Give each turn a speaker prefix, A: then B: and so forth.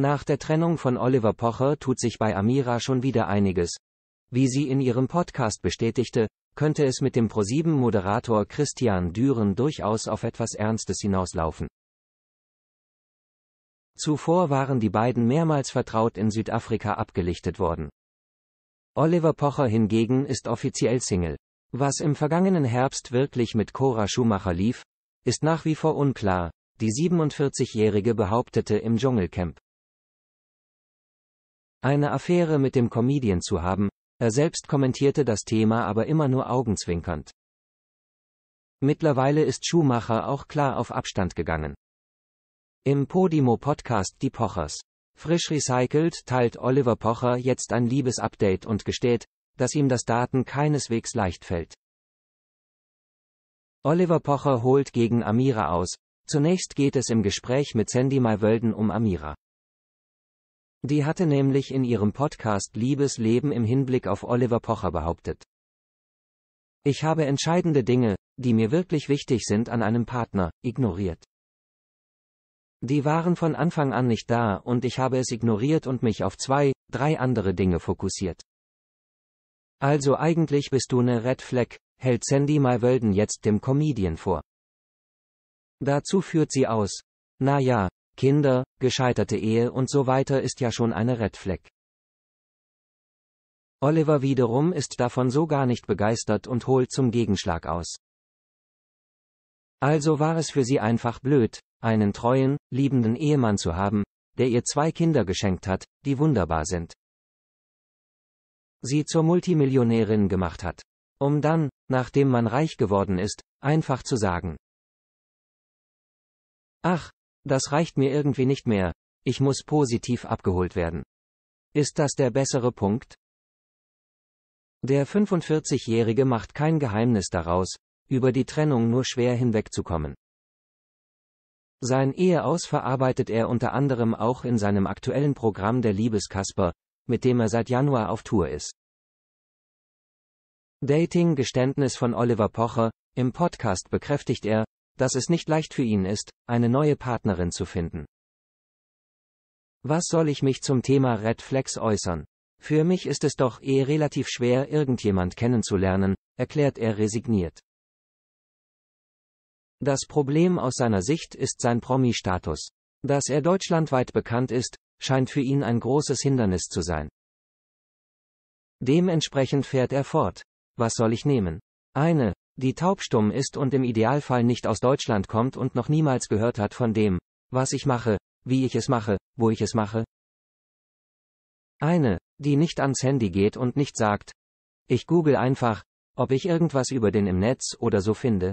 A: Nach der Trennung von Oliver Pocher tut sich bei Amira schon wieder einiges. Wie sie in ihrem Podcast bestätigte, könnte es mit dem ProSieben-Moderator Christian Düren durchaus auf etwas Ernstes hinauslaufen. Zuvor waren die beiden mehrmals vertraut in Südafrika abgelichtet worden. Oliver Pocher hingegen ist offiziell Single. Was im vergangenen Herbst wirklich mit Cora Schumacher lief, ist nach wie vor unklar, die 47-Jährige behauptete im Dschungelcamp eine Affäre mit dem Comedian zu haben, er selbst kommentierte das Thema aber immer nur augenzwinkernd. Mittlerweile ist Schumacher auch klar auf Abstand gegangen. Im Podimo-Podcast Die Pochers. Frisch recycelt teilt Oliver Pocher jetzt ein Liebesupdate und gesteht, dass ihm das Daten keineswegs leicht fällt. Oliver Pocher holt gegen Amira aus. Zunächst geht es im Gespräch mit Sandy Maywölden um Amira. Die hatte nämlich in ihrem Podcast Liebesleben im Hinblick auf Oliver Pocher behauptet. Ich habe entscheidende Dinge, die mir wirklich wichtig sind an einem Partner, ignoriert. Die waren von Anfang an nicht da und ich habe es ignoriert und mich auf zwei, drei andere Dinge fokussiert. Also eigentlich bist du eine Red Flag, hält Sandy Malwölden jetzt dem Comedian vor. Dazu führt sie aus. Na ja, Kinder, gescheiterte Ehe und so weiter ist ja schon eine Red Flag. Oliver wiederum ist davon so gar nicht begeistert und holt zum Gegenschlag aus. Also war es für sie einfach blöd, einen treuen, liebenden Ehemann zu haben, der ihr zwei Kinder geschenkt hat, die wunderbar sind. Sie zur Multimillionärin gemacht hat. Um dann, nachdem man reich geworden ist, einfach zu sagen. Ach, das reicht mir irgendwie nicht mehr. Ich muss positiv abgeholt werden. Ist das der bessere Punkt? Der 45-Jährige macht kein Geheimnis daraus, über die Trennung nur schwer hinwegzukommen. Sein Eheaus verarbeitet er unter anderem auch in seinem aktuellen Programm der Liebeskasper, mit dem er seit Januar auf Tour ist. Dating-Geständnis von Oliver Pocher, im Podcast bekräftigt er, dass es nicht leicht für ihn ist, eine neue Partnerin zu finden. Was soll ich mich zum Thema Red Flex äußern? Für mich ist es doch eh relativ schwer, irgendjemand kennenzulernen, erklärt er resigniert. Das Problem aus seiner Sicht ist sein Promi-Status. Dass er deutschlandweit bekannt ist, scheint für ihn ein großes Hindernis zu sein. Dementsprechend fährt er fort. Was soll ich nehmen? Eine, die taubstumm ist und im Idealfall nicht aus Deutschland kommt und noch niemals gehört hat von dem, was ich mache, wie ich es mache, wo ich es mache? Eine, die nicht ans Handy geht und nicht sagt, ich google einfach, ob ich irgendwas über den im Netz oder so finde.